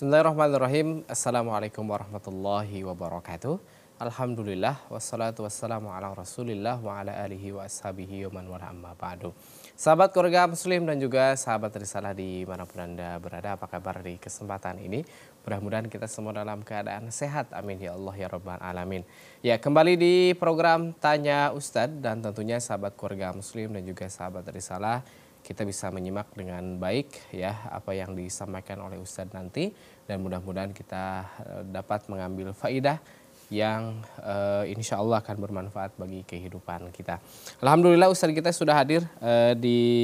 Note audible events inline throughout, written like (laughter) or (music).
Bismillahirrahmanirrahim. Assalamualaikum warahmatullahi wabarakatuh. Alhamdulillah wassalatu wassalamu ala Rasulillah wa ala alihi wa ashabihi wa man wala amma ba'du. Sahabat keluarga muslim dan juga sahabat risalah di manapun Anda berada, apa kabar di kesempatan ini? Mudah-mudahan kita semua dalam keadaan sehat. Amin ya Allah ya rabbal alamin. Ya, kembali di program Tanya Ustadz dan tentunya sahabat keluarga muslim dan juga sahabat risalah kita bisa menyimak dengan baik ya apa yang disampaikan oleh Ustadz nanti dan mudah-mudahan kita eh, dapat mengambil faidah yang uh, insya Allah akan bermanfaat bagi kehidupan kita. Alhamdulillah Ustadz kita sudah hadir uh, di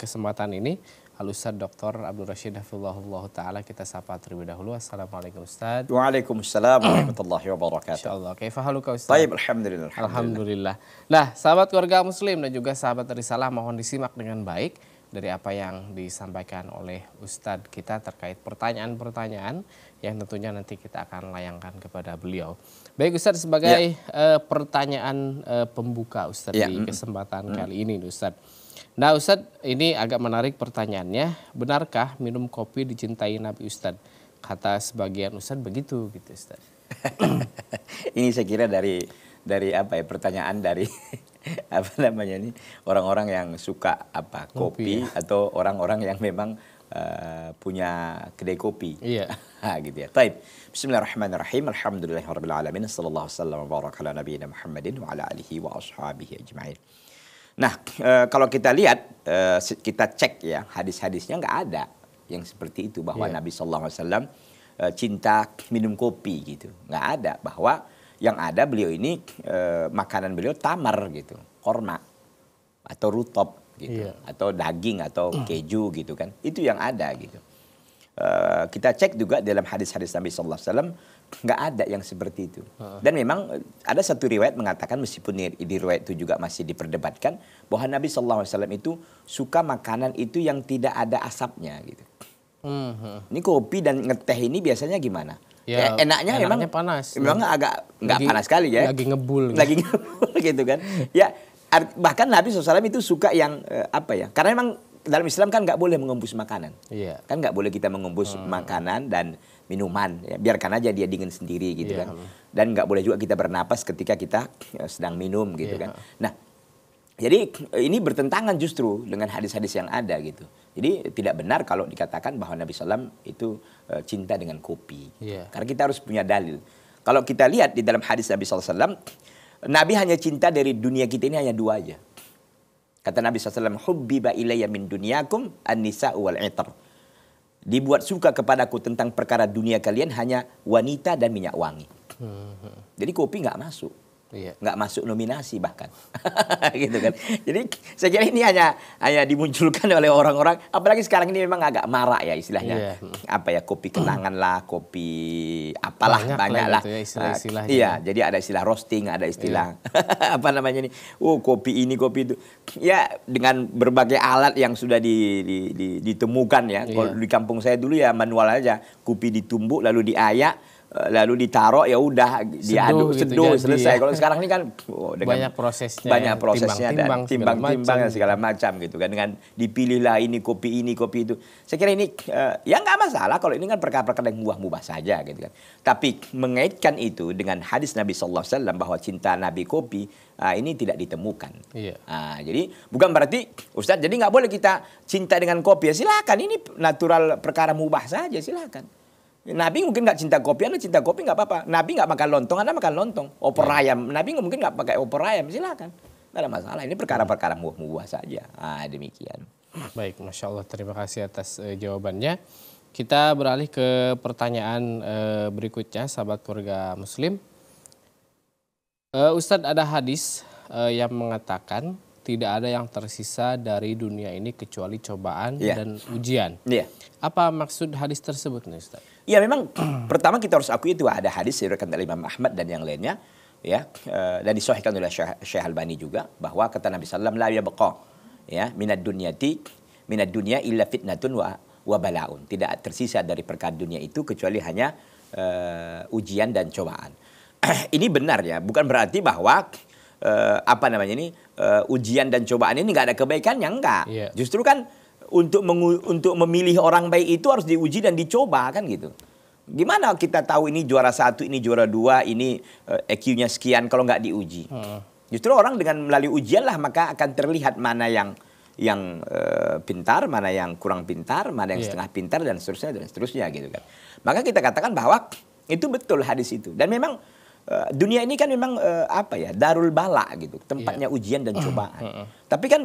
kesempatan ini. Al-Ustaz Dr. Abdul Rashid Hafizullah Ta'ala kita sapa terlebih dahulu. Assalamualaikum Ustaz. Waalaikumsalam warahmatullahi wabarakatuh. InsyaAllah. fahaluka Ustaz? Taib, Alhamdulillah. Alhamdulillah. Nah, sahabat keluarga muslim dan juga sahabat risalah mohon disimak dengan baik dari apa yang disampaikan oleh Ustadz kita terkait pertanyaan-pertanyaan yang tentunya nanti kita akan layangkan kepada beliau. Baik Ustadz sebagai ya. uh, pertanyaan uh, pembuka Ustadz ya. di kesempatan hmm. kali ini Ustadz Nah Ustadz ini agak menarik pertanyaannya, benarkah minum kopi dicintai Nabi Ustadz? Kata sebagian Ustadz begitu gitu Ustadz. (clears throat) ini saya kira dari dari apa ya pertanyaan dari (laughs) apa namanya ini orang-orang yang suka apa kopi, kopi ya. atau orang-orang yang memang uh, punya kedai kopi. Iya. (laughs) gitu ya. Taib. Bismillahirrahmanirrahim. Alhamdulillahirabbil alamin. Sallallahu alaihi wasallam wa baraka ala nabiyina Muhammadin wa ala alihi wa ashabihi ajma'in. Nah, e, kalau kita lihat, e, kita cek ya hadis-hadisnya nggak ada yang seperti itu bahwa yeah. Nabi saw e, eh, cinta minum kopi gitu, nggak ada bahwa yang ada beliau ini e, makanan beliau tamar gitu, korma atau rutop gitu, yeah. atau daging atau (clears throat) keju gitu kan, itu yang ada gitu. E, kita cek juga dalam hadis-hadis Nabi saw nggak ada yang seperti itu. Dan memang eh, ada satu riwayat mengatakan meskipun di riwayat itu juga masih diperdebatkan bahwa Nabi saw itu suka makanan itu yang tidak ada asapnya gitu. Hmm. Ini kopi dan ngeteh ini biasanya gimana? Ya, ya enaknya, enaknya memang panas. Memang agak nggak panas sekali ya. Lagi ngebul. Gitu. Lagi ngebul (laughs) gitu kan. Ya bahkan Nabi SAW itu suka yang eh, apa ya? Karena memang dalam Islam kan nggak boleh mengembus makanan. Iya. Kan nggak boleh kita mengembus hmm. makanan dan minuman ya, biarkan aja dia dingin sendiri gitu yeah. kan dan nggak boleh juga kita bernapas ketika kita eh, sedang minum gitu yeah. kan nah jadi eh, ini bertentangan justru dengan hadis-hadis yang ada gitu jadi tidak benar kalau dikatakan bahwa Nabi Sallam itu uh, cinta dengan kopi yeah. karena kita harus punya dalil kalau kita lihat di dalam hadis Nabi Sallam Nabi hanya cinta dari dunia kita ini hanya dua aja kata Nabi Sallam hubbiba ilayya min dunyakum an-nisa wal itar dibuat suka kepadaku tentang perkara dunia kalian hanya wanita dan minyak wangi. Hmm, hmm. Jadi kopi nggak masuk. Iya. nggak masuk nominasi bahkan (laughs) gitu kan jadi saya kira ini hanya hanya dimunculkan oleh orang-orang apalagi sekarang ini memang agak marah ya istilahnya iya. apa ya kopi kenangan lah kopi apalah banyak, banyak gitu lah, ya, istilah uh, iya jadi ada istilah roasting ada istilah iya. (laughs) apa namanya ini oh kopi ini kopi itu ya dengan berbagai alat yang sudah di, di, di, ditemukan ya iya. kalau di kampung saya dulu ya manual aja kopi ditumbuk lalu diayak Eh, lalu ditaruh ya udah diaduk gitu seduh gitu, selesai. Ya. Kalau sekarang ini kan oh, dengan banyak prosesnya, banyak prosesnya timbang, dan timbang-timbang segala macam gitu kan dengan dipilihlah ini kopi ini kopi itu. Saya kira ini uh, ya nggak masalah kalau ini kan perkara-perkara yang mubah-mubah saja gitu kan. Tapi mengaitkan itu dengan hadis Nabi Shallallahu Alaihi Wasallam bahwa cinta Nabi kopi uh, ini tidak ditemukan. Iya. Uh, jadi bukan berarti Ustaz jadi nggak boleh kita cinta dengan kopi ya silakan ini natural perkara mubah saja silakan. Nabi mungkin nggak cinta kopi, anda cinta kopi nggak apa-apa. Nabi nggak makan lontong, anda makan lontong. Opor ya. ayam, Nabi mungkin nggak pakai opor ayam, silakan. Tidak ada masalah. Ini perkara-perkara muah-muah saja. Ah demikian. Baik, masya Allah. Terima kasih atas uh, jawabannya. Kita beralih ke pertanyaan uh, berikutnya, sahabat keluarga Muslim. Uh, Ustadz ada hadis uh, yang mengatakan tidak ada yang tersisa dari dunia ini kecuali cobaan yeah. dan ujian. Yeah. Apa maksud hadis tersebut nih Ustadz? Iya memang (clears throat) pertama kita harus akui itu ada hadis diriwayatkan oleh Imam Ahmad dan yang lainnya ya eh, dan disahihkan oleh Syekh Albani juga bahwa kata Nabi sallallahu alaihi wasallam ya minad dunyati minad dunya illa fitnatun wa balaun tidak tersisa dari perkara dunia itu kecuali hanya uh, ujian dan cobaan. (clears throat) ini benar ya, bukan berarti bahwa uh, apa namanya ini uh, ujian dan cobaan ini nggak ada kebaikan kebaikannya enggak. Yeah. Justru kan untuk mengu, untuk memilih orang baik itu harus diuji dan dicoba kan gitu. Gimana kita tahu ini juara satu, ini juara dua, ini uh, eh, EQ-nya sekian kalau nggak diuji? Hmm. Justru orang dengan melalui ujian lah maka akan terlihat mana yang yang uh, pintar, mana yang kurang pintar, mana yang yeah. setengah pintar dan seterusnya dan seterusnya gitu kan. Maka kita katakan bahwa itu betul hadis itu dan memang eh, dunia ini kan memang apa ya darul bala gitu tempatnya iya. ujian dan hmm. cobaan. Hmm. Tapi kan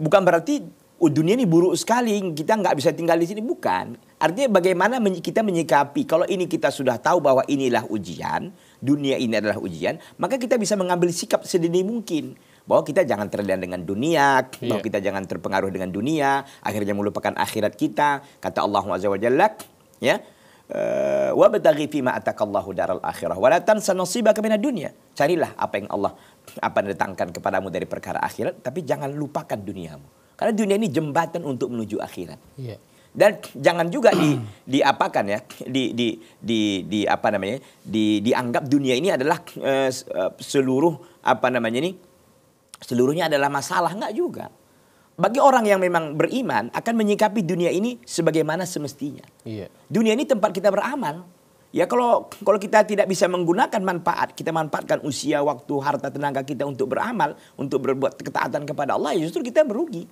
bukan berarti oh, dunia ini buruk sekali, kita nggak bisa tinggal di sini. Bukan. Artinya bagaimana kita menyikapi. Kalau ini kita sudah tahu bahwa inilah ujian, dunia ini adalah ujian, maka kita bisa mengambil sikap sedini mungkin bahwa kita jangan terlihat dengan dunia, bahwa iya. kita jangan terpengaruh dengan dunia, akhirnya melupakan akhirat kita. Kata Allah Azza ya. Eh, wa bataghi fima atakallahu daral akhirah wa tansa nasibaka minad dunya. Carilah apa yang Allah apa yang datangkan kepadamu dari perkara akhirat, tapi jangan lupakan duniamu. Karena dunia ini jembatan untuk menuju akhirat. Iya. Dan jangan juga di diapakan ya, di di di, di apa namanya? di dianggap dunia ini adalah eh, eh, seluruh apa namanya ini seluruhnya adalah masalah nggak juga. Bagi orang yang memang beriman akan menyikapi dunia ini sebagaimana semestinya. Iya. Dunia ini tempat kita beramal. Ya kalau kalau kita tidak bisa menggunakan manfaat, kita manfaatkan usia, waktu, harta, tenaga kita untuk beramal, untuk berbuat ketaatan kepada Allah, ya justru kita merugi.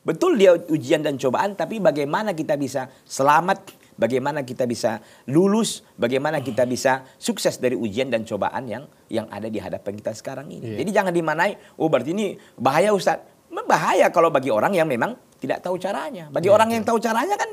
Betul dia ujian dan cobaan, tapi bagaimana kita bisa selamat, bagaimana kita bisa lulus, bagaimana kita bisa sukses dari ujian dan cobaan yang yang ada di hadapan kita sekarang ini. Yeah. Jadi jangan dimanai, oh berarti ini bahaya Ustaz. Bahaya kalau bagi orang yang memang tidak tahu caranya. Bagi yeah, orang yeah. yang tahu caranya kan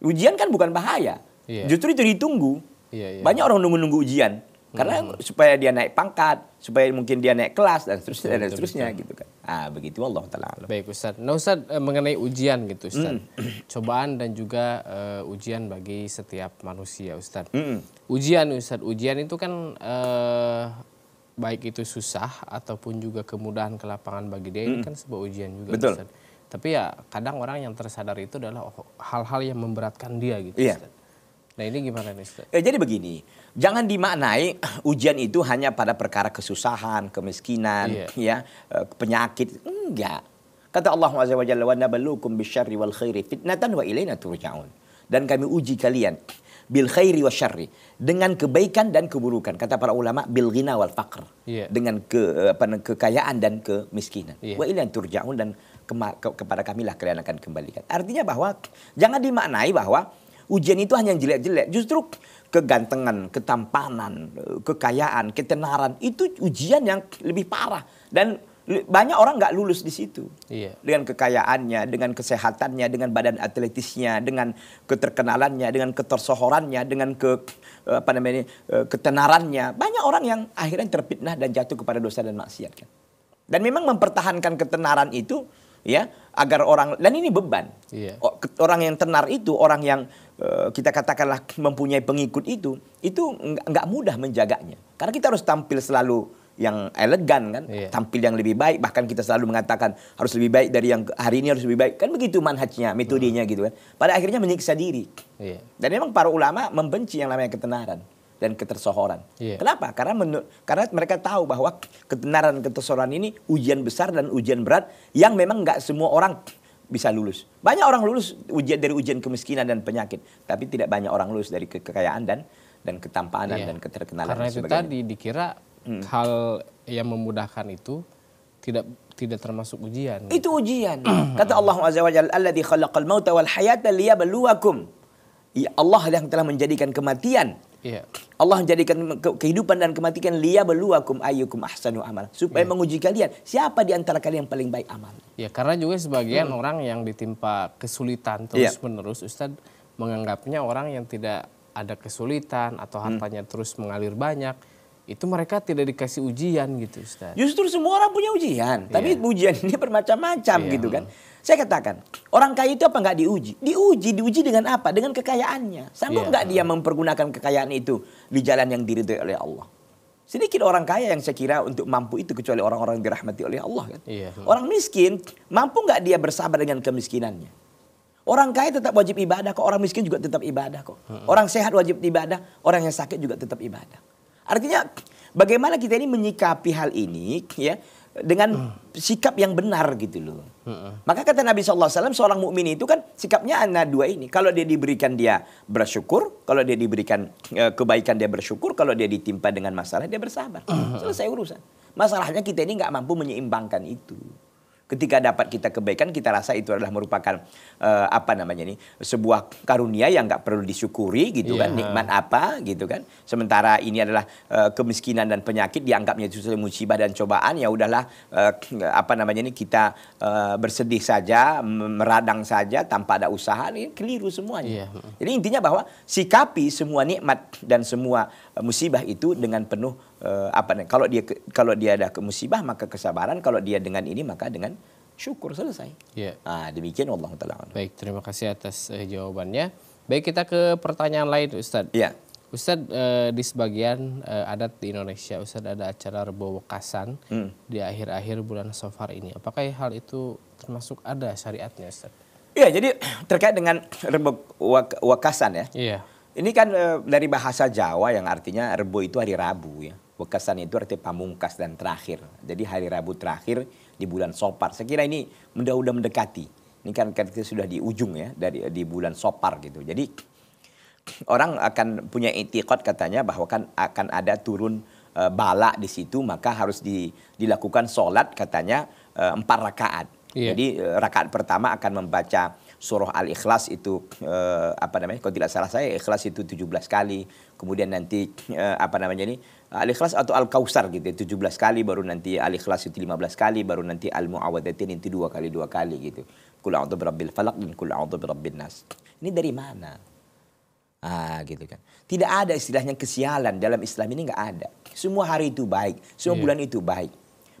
ujian kan bukan bahaya. Yeah. Justru itu ditunggu. Yeah, yeah. Banyak orang nunggu-nunggu ujian. Karena hmm. supaya dia naik pangkat, supaya mungkin dia naik kelas dan seterusnya dan seterusnya gitu kan. Ah, begitu Allah taala. Baik Ustaz. Nah Ustaz eh, mengenai ujian gitu Ustaz. Hmm. (clears throat) Cobaan dan juga uh, ujian bagi setiap manusia Ustaz. Hmm. Ujian Ustaz, ujian itu kan uh, baik itu susah ataupun juga kemudahan ke lapangan bagi dia hmm. ini kan sebuah ujian juga Betul. Ustaz. Tapi ya kadang orang yang tersadar itu adalah hal-hal yang memberatkan dia gitu yeah. Ustaz. Nah ini gimana nih Ustaz? Eh jadi begini, Jangan dimaknai ujian itu hanya pada perkara kesusahan, kemiskinan, yeah. ya, eh, penyakit. Enggak. Kata Allah Azza wa Jalla, "Wa nabluukum bisyarri wal khairi fitnatan wa ilaina turja'un." Dan kami uji kalian bil khairi wa syarri dengan kebaikan dan keburukan kata para ulama bil ghina wal faqr yeah. dengan ke eh, apa kekayaan dan kemiskinan yeah. wa ilan turjaun dan kema, ke, kepada kamilah kalian akan kembalikan artinya bahwa jangan dimaknai bahwa ujian itu hanya yang jelek-jelek justru kegantengan, ketampanan, kekayaan, ketenaran itu ujian yang lebih parah dan banyak orang nggak lulus di situ iya. dengan kekayaannya, dengan kesehatannya, dengan badan atletisnya, dengan keterkenalannya, dengan ketersohorannya, dengan ke apa namanya eh, ketenarannya. Banyak orang yang akhirnya terfitnah dan jatuh kepada dosa dan maksiat kan. Dan memang mempertahankan ketenaran itu ya agar orang dan ini beban. Iya. Orang yang tenar itu orang yang Eh, kita katakanlah mempunyai pengikut itu, itu nggak mudah menjaganya. Karena kita harus tampil selalu yang elegan kan, iya. tampil yang lebih baik. Bahkan kita selalu mengatakan harus lebih baik dari yang hari ini harus lebih baik. Kan begitu manhajnya, metodenya hmm. gitu kan. Pada akhirnya menyiksa diri. Iya. Dan memang para ulama membenci yang namanya ketenaran dan ketersohoran. Iya. Kenapa? Karena menurut karena mereka tahu bahwa ketenaran ketersohoran ini ujian besar dan ujian berat yang memang nggak semua orang bisa lulus. Banyak orang lulus ujian dari ujian kemiskinan dan penyakit, tapi tidak banyak orang lulus dari ke kekayaan dan dan ketampanan iya. dan keterkenalan. Karena itu tadi dikira hmm. hal yang memudahkan itu tidak tidak termasuk ujian. Itu ujian. (clears throat) Kata Allah Azza wa Jalla, "Alladzi khalaqal mauta wal hayata liyabluwakum." Ya Allah yang telah menjadikan kematian Yeah. Allah menjadikan kehidupan dan kematian liya beluakum ayyukum ahsanu amal supaya yeah. menguji kalian siapa di antara kalian yang paling baik amal. Ya, yeah, karena juga sebagian hmm. orang yang ditimpa kesulitan iya. terus-menerus Ustadz menganggapnya orang yang tidak ada kesulitan atau hmm. hartanya hmm. terus mengalir banyak itu mereka tidak dikasih ujian gitu Ustaz. Justru semua orang punya ujian, yeah. tapi iya. ujian ini bermacam-macam yeah. gitu kan. Saya katakan, orang kaya itu apa nggak diuji? Diuji, diuji dengan apa? Dengan kekayaannya. Sanggup iya. nggak dia mempergunakan kekayaan itu di jalan yang diridhoi oleh Allah? Sedikit orang kaya yang saya kira untuk mampu itu kecuali orang-orang yang dirahmati oleh Allah kan. Yeah. Orang miskin mampu nggak dia bersabar dengan kemiskinannya. Orang kaya tetap wajib ibadah kok, orang miskin juga tetap ibadah kok. Orang sehat wajib ibadah, orang yang sakit juga tetap ibadah. Artinya bagaimana kita ini menyikapi hal ini ya dengan hmm. sikap yang benar gitu loh. Hmm. Maka kata Nabi SAW, seorang mukmin itu kan sikapnya anak dua ini. Kalau dia diberikan dia bersyukur, kalau dia diberikan uh, kebaikan dia bersyukur, kalau dia ditimpa dengan masalah dia bersabar. Hmm. Selesai urusan. Masalahnya kita ini nggak mampu menyeimbangkan itu. Ketika dapat kita kebaikan, kita rasa itu adalah merupakan uh, apa namanya ini sebuah karunia yang nggak perlu disyukuri gitu yeah. kan, nikmat apa gitu kan. Sementara ini adalah uh, kemiskinan dan penyakit dianggapnya itu musibah dan cobaan. Ya udahlah uh, apa namanya ini kita uh, bersedih saja, meradang saja tanpa ada usaha. Ini keliru semuanya. Yeah. Jadi intinya bahwa sikapi semua nikmat dan semua musibah itu dengan penuh uh, apa kalau dia kalau dia ada musibah maka kesabaran kalau dia dengan ini maka dengan syukur selesai. Ya. Nah, demikian Allah taala. Baik, terima kasih atas uh, jawabannya. Baik, kita ke pertanyaan lain Ustaz. yeah. Ustad eh, di sebagian eh, adat di Indonesia Ustad ada acara rebo wekasan hmm. di akhir-akhir bulan Safar ini. Apakah hal itu termasuk ada syariatnya Ustad Iya, jadi terkait dengan rebo wak wakasan ya. Iya. Ini kan e, dari bahasa Jawa yang artinya Rebo itu hari Rabu ya. Wekasan itu arti pamungkas dan terakhir. Jadi hari Rabu terakhir di bulan Sopar. Saya kira ini sudah mendekati. Ini kan, kan kita sudah di ujung ya dari di bulan Sopar gitu. Jadi orang akan punya etikot katanya bahwa kan akan ada turun e, bala di situ maka harus di, dilakukan sholat katanya eh, empat rakaat. Iya. Jadi rakaat pertama akan membaca surah Al-Ikhlas itu eh, apa namanya? Kalau tidak salah saya Ikhlas itu 17 kali. Kemudian nanti eh, apa namanya ini? Al-Ikhlas atau Al-Kausar gitu 17 ya, kali baru nanti Al-Ikhlas itu 15 kali baru nanti Al-Muawadatin itu dua kali dua kali gitu. Kul a'udzu birabbil falaq dan kul a'udzu birabbin nas. Ini dari mana? Ah gitu kan. Tidak ada istilahnya kesialan dalam Islam ini nggak ada. Semua hari itu baik, semua yeah. bulan itu baik.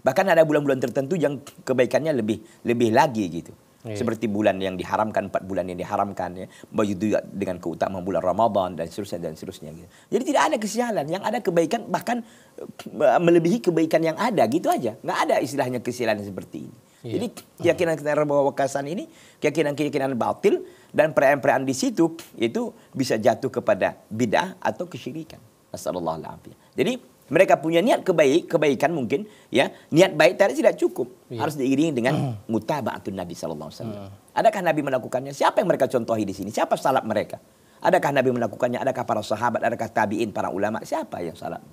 Bahkan ada bulan-bulan tertentu yang kebaikannya lebih lebih lagi gitu yeah. seperti bulan yang diharamkan empat bulan yang diharamkan ya begitu dengan keutamaan bulan Ramadan dan seterusnya dan seterusnya gitu. Jadi tidak ada kesialan, yang ada kebaikan bahkan eh, melebihi kebaikan yang ada gitu aja. nggak ada istilahnya kesialan seperti ini. Yeah. Jadi keyakinan kita bahwa wakasan ini keyakinan-keyakinan batil dan perayaan-perayaan di situ itu bisa jatuh kepada bidah atau kesyirikan. Masallallahu alaihi Jadi mereka punya niat kebaik, kebaikan mungkin, ya. Niat baik tadi tidak cukup. Ya. Harus diiringi dengan mm. mutabaatun Nabi sallallahu alaihi wasallam. Hmm. Adakah Nabi melakukannya? Siapa yang mereka contohi di sini? Siapa salat mereka? Adakah Nabi melakukannya? Adakah para sahabat? Adakah tabiin, para ulama? Siapa yang salat?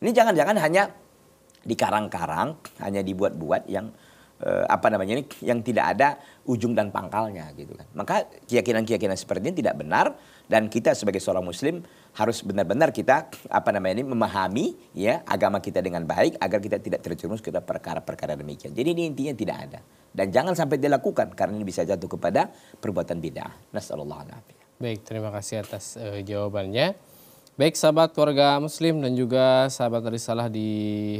Ini jangan-jangan hanya dikarang-karang, hanya dibuat-buat yang eh, apa namanya ini yang tidak ada ujung dan pangkalnya gitu kan. Maka keyakinan-keyakinan seperti ini tidak benar dan kita sebagai seorang muslim harus benar-benar kita apa namanya ini memahami ya agama kita dengan baik agar kita tidak terjerumus ke perkara-perkara demikian. Jadi ini intinya tidak ada dan jangan sampai dilakukan karena ini bisa jatuh kepada perbuatan bid'ah. Nasallallahu alaihi Baik, terima kasih atas uh, jawabannya. Baik sahabat keluarga muslim dan juga sahabat risalah di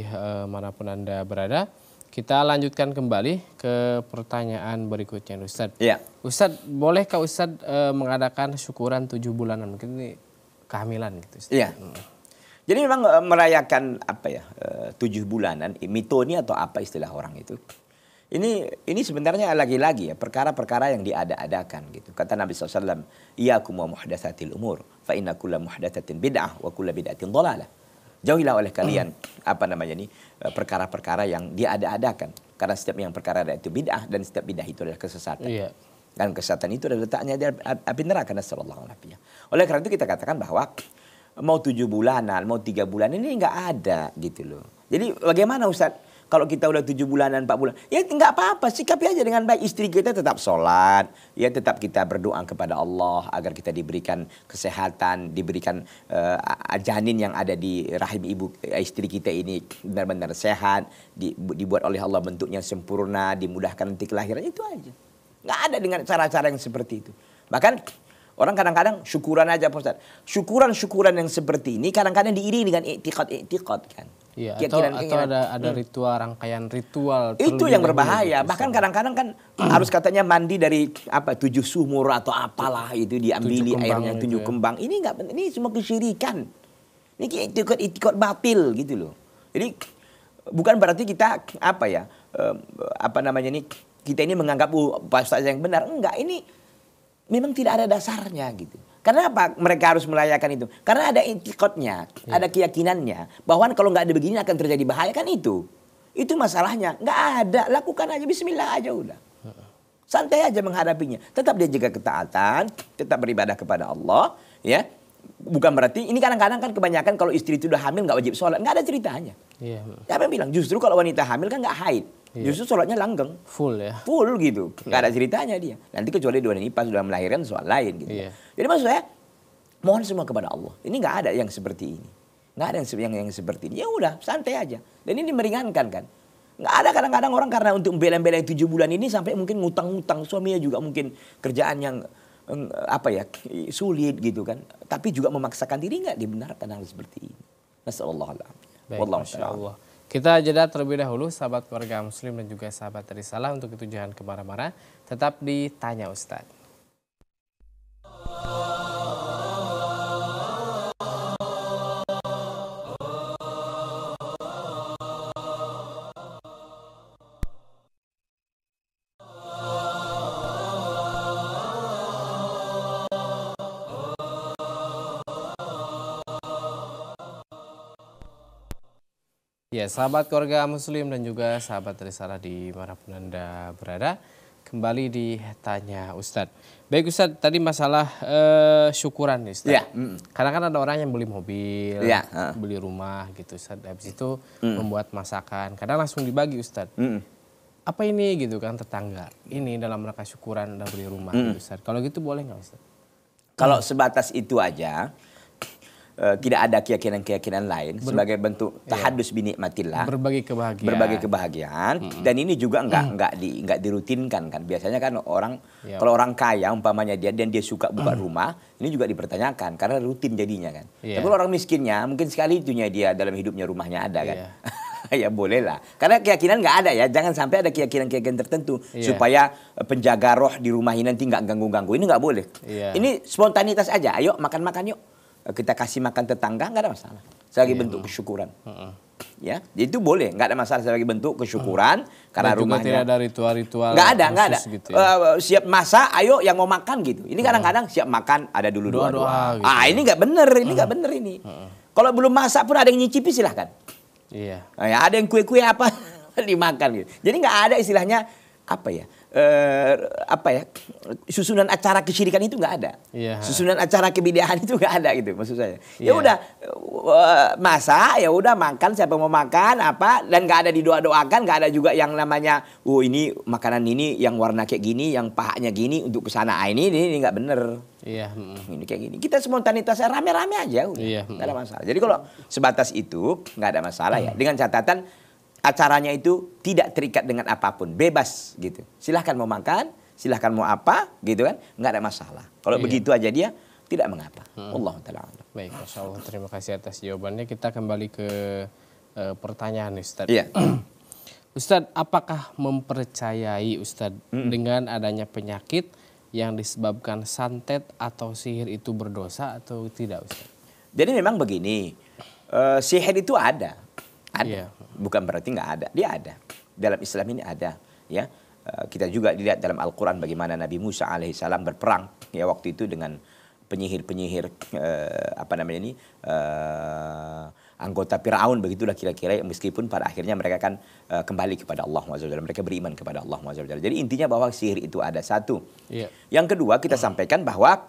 uh, manapun Anda berada. Kita lanjutkan kembali ke pertanyaan berikutnya Ustadz. Ya. Ustadz, bolehkah Ustadz e, mengadakan syukuran tujuh bulanan? Mungkin ini kehamilan gitu Ustadz. Iya. Hmm. Jadi memang e, merayakan apa ya e, tujuh bulanan, mitoni atau apa istilah orang itu. Ini ini sebenarnya lagi-lagi ya perkara-perkara yang diada-adakan gitu. Kata Nabi SAW, Iyakum kumwa muhdasatil umur, fa inna kulla muhdasatin bid'ah wa kulla bid'atin dolala. Jauhilah oleh kalian hmm. apa namanya ini Eh, perkara-perkara yang dia ada-ada adakan Karena setiap yang perkara ada itu bid'ah dan setiap bid'ah itu adalah kesesatan. Iya. Dan kesesatan itu adalah letaknya di api neraka nasallallahu alaihi Oleh karena itu kita katakan bahwa mau tujuh bulanan, mau tiga bulan ini nggak ada gitu loh. Jadi bagaimana Ustadz kalau kita udah tujuh bulanan, empat bulan. Ya nggak apa-apa, sikapi aja dengan baik. Istri kita tetap sholat, ya tetap kita berdoa kepada Allah agar kita diberikan kesehatan, diberikan uh, janin yang ada di rahim ibu eh, istri kita ini benar-benar sehat, di, dibuat oleh Allah bentuknya sempurna, dimudahkan nanti kelahiran itu aja. Nggak ada dengan cara-cara yang seperti itu. Bahkan Orang kadang-kadang syukuran aja Pak Syukuran-syukuran yang seperti ini kadang-kadang diiringi dengan iktikad-iktikad kan. Iya, atau, atau ada, ada hmm. ritual, hmm. rangkaian ritual. Itu yang berbahaya. Gitu, Bahkan kadang-kadang kan (clears throat) harus katanya mandi dari apa tujuh sumur atau apalah itu diambil air airnya tujuh gitu ya. kembang. Ya. Ini enggak ini semua kesyirikan. Ini ikut ikut batil gitu loh. Jadi bukan berarti kita apa ya eh, apa namanya ini kita ini menganggap uh, Pak yang benar. Enggak, ini memang tidak ada dasarnya gitu. karena apa mereka harus melayakan itu? Karena ada intikotnya, ya. ada keyakinannya bahwa kalau nggak ada begini akan terjadi bahaya kan itu. Itu masalahnya, nggak ada, lakukan aja Bismillah aja udah. Santai aja menghadapinya. Tetap dia jaga ketaatan, tetap beribadah kepada Allah, ya. Bukan berarti ini kadang-kadang kan kebanyakan kalau istri itu udah hamil nggak wajib sholat, nggak ada ceritanya. Ya. Siapa yang bilang? Justru kalau wanita hamil kan nggak haid. Yeah. Justru sholatnya langgeng. Full ya. Full gitu. Yeah. Gak ada ceritanya dia. Nanti kecuali dua Nipas sudah melahirkan soal lain gitu. Yeah. Jadi maksud saya mohon semua kepada Allah. Ini nggak ada yang seperti ini. Nggak ada yang, yang yang seperti ini. Ya udah santai aja. Dan ini meringankan kan. Nggak ada kadang-kadang orang karena untuk bela-belain tujuh bulan ini sampai mungkin ngutang-ngutang suaminya juga mungkin kerjaan yang apa ya sulit gitu kan tapi juga memaksakan diri nggak dibenarkan hal seperti ini. Nasallahu alaihi wasallam. Kita jeda terlebih dahulu sahabat keluarga muslim dan juga sahabat dari salah untuk itu jangan kemana Tetap ditanya Ustadz. Ya, sahabat keluarga muslim dan juga sahabat risalah di mana pun Anda berada, kembali di Tanya Ustadz. Baik Ustadz, tadi masalah uh, syukuran nih Ustadz. Ya, Karena kan ada orang yang beli mobil, ya, beli rumah gitu Ustadz. Habis itu mm. membuat masakan, kadang langsung dibagi Ustadz. Mm. Apa ini gitu kan tetangga, ini dalam rangka syukuran udah beli rumah mm. gitu Ustadz. Kalau gitu boleh nggak Ustadz? Kalau sebatas itu aja, uh, tidak ada keyakinan-keyakinan lain Ber sebagai bentuk iya. tahadus bini matilah Berbagai kebahagiaan. Berbagai kebahagiaan mm -hmm. dan ini juga enggak mm. enggak di enggak dirutinkan kan. Biasanya kan orang yep. Iya. kalau orang kaya umpamanya dia dan dia suka buka mm. rumah, ini juga dipertanyakan karena rutin jadinya kan. Yeah. Tapi kalau orang miskinnya mungkin sekali itunya dia dalam hidupnya rumahnya ada kan. Yeah. (laughs) ya boleh lah. Karena keyakinan nggak ada ya. Jangan sampai ada keyakinan-keyakinan tertentu yeah. supaya eh, penjaga roh di rumah ini nanti nggak ganggu-ganggu. Ini nggak boleh. Yeah. Ini spontanitas aja. Ayo makan-makan yuk. Eh, kita kasih makan tetangga nggak ada masalah sebagai iya, bentuk kesyukuran. uh Ya, jadi itu boleh, nggak ada masalah sebagai bentuk kesyukuran uh karena Dan rumahnya tidak ada ritual-ritual. Nggak ada, nggak ada. Gitu ya? uh, siap masak, ayo yang mau makan gitu. Ini kadang-kadang siap makan ada dulu doa Gitu. Ah, ya. ini nggak bener, ini nggak uh bener ini. uh Kalau belum masak pun ada yang nyicipi silahkan. Iya. Nah, ya, ada yang kue-kue apa (laughs) dimakan gitu. Jadi nggak ada istilahnya apa ya? eh, apa ya susunan acara kesyirikan itu nggak ada yeah. susunan acara kebidahan itu nggak ada gitu maksud saya ya iya. udah uh, eh, masa ya udah makan siapa mau makan apa dan nggak ada di doa-doa doakan nggak ada juga yang namanya oh ini makanan ini yang warna kayak gini yang pahanya gini untuk kesana ah, ini ini nggak bener Iya. Mm. Ini kayak gini. Kita spontanitasnya rame-rame aja udah. Iya. Gak ada mm. masalah. Jadi kalau sebatas itu nggak ada masalah ya. Mm. Dengan catatan acaranya itu tidak terikat dengan apapun, bebas gitu. Silahkan mau makan, silahkan mau apa gitu kan, nggak ada masalah. Kalau iya. begitu aja dia tidak mengapa. Hmm. Allah taala. Baik, Masya Allah. Terima kasih atas jawabannya. Kita kembali ke uh, pertanyaan Ustaz. Iya. (clears throat) Ustadz, apakah mempercayai Ustaz mm dengan adanya penyakit yang disebabkan santet atau sihir itu berdosa atau tidak Ustaz? Jadi memang begini, uh, sihir itu ada, ada. Yeah bukan berarti nggak ada dia ada dalam Islam ini ada ya eh, kita juga dilihat dalam Al-Quran bagaimana Nabi Musa alaihissalam berperang ya waktu itu dengan penyihir-penyihir eh, apa namanya ini eh, anggota Firaun begitulah kira-kira meskipun pada akhirnya mereka kan eh, kembali kepada Allah dan mereka beriman kepada Allah jadi intinya bahwa sihir itu ada satu yeah. yang kedua kita sampaikan bahwa